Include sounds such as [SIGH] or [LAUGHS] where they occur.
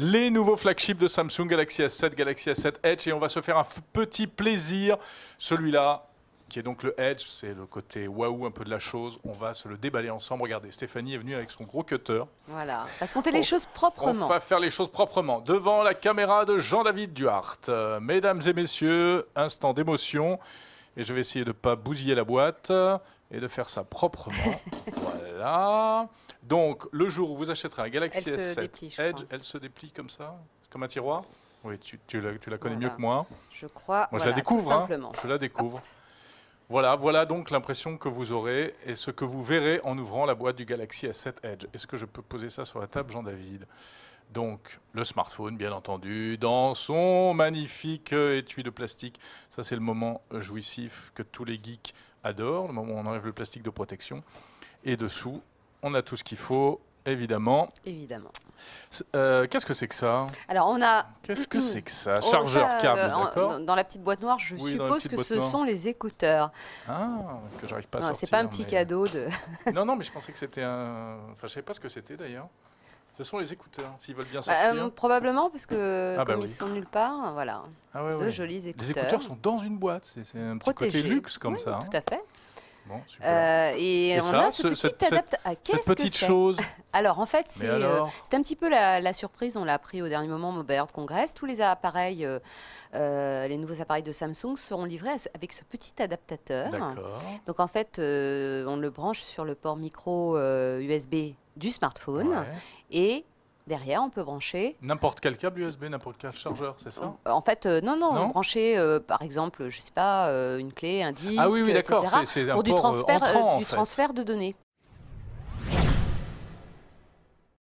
les nouveaux flagships de Samsung, Galaxy S7, Galaxy S7 Edge, et on va se faire un petit plaisir. Celui-là, qui est donc le Edge, c'est le côté waouh un peu de la chose. On va se le déballer ensemble. Regardez, Stéphanie est venue avec son gros cutter. Voilà, parce qu'on fait les choses proprement. On va faire les choses proprement. Devant la caméra de Jean-David Duhart. Euh, mesdames et messieurs, instant d'émotion. Et je vais essayer de ne pas bousiller la boîte et de faire ça proprement. [LAUGHS] voilà. Donc, le jour où vous achèterez un Galaxy elle S7 Edge, elle se déplie comme ça, comme un tiroir. Oui, tu, la, connais mieux que moi. Je crois. Moi, je la découvre. Hein. Je la découvre. Voilà, voilà donc l'impression que vous aurez et ce que vous verrez en ouvrant la boîte du Galaxy S7 Edge. Est-ce que je peux poser ça sur la table, Jean-David donc, le smartphone, bien entendu, dans son magnifique euh, étui de plastique. Ça, c'est le moment euh, jouissif que tous les geeks adorent, le moment où on enlève le plastique de protection. Et dessous, on a tout ce qu'il faut, évidemment. Évidemment. Euh, qu'est-ce que c'est que ça Alors on a. Qu'est-ce que c'est que ça oh, Chargeur, euh, câble, d'accord. Dans la petite boîte noire, je suppose que ce sont les écouteurs. Ah, que j'arrive pas à sortir. C'est pas un petit cadeau de. [LAUGHS] non, non, mais je pensais que c'était un. Enfin, je savais pas ce que c'était d'ailleurs. Ce sont les écouteurs, s'ils veulent bien bah, euh, sortir. probablement, parce que ah, bah comme ils sont nulle part, voilà. Ah ouais, Deux jolis écouteurs. Les écouteurs sont dans une boîte, c'est un petit côté luxe comme ça. Hein. Tout à fait. Euh, et, on a ce, petit adaptateur. adapte... -ce petite chose. [LAUGHS] Alors en fait, euh, c'est un petit peu la, surprise. On l'a appris au dernier moment au Bayard Congress. Tous les appareils, euh, les nouveaux appareils de Samsung seront livrés avec ce petit adaptateur. Donc en fait, on le branche sur le port micro USB du smartphone et Derrière, on peut brancher. N'importe quel câble USB, n'importe quel chargeur, c'est ça euh, En fait, euh, non, non, brancher, euh, par exemple, je sais pas, une clé, un disque, ah oui, oui, d'accord. Pour du transfert de données.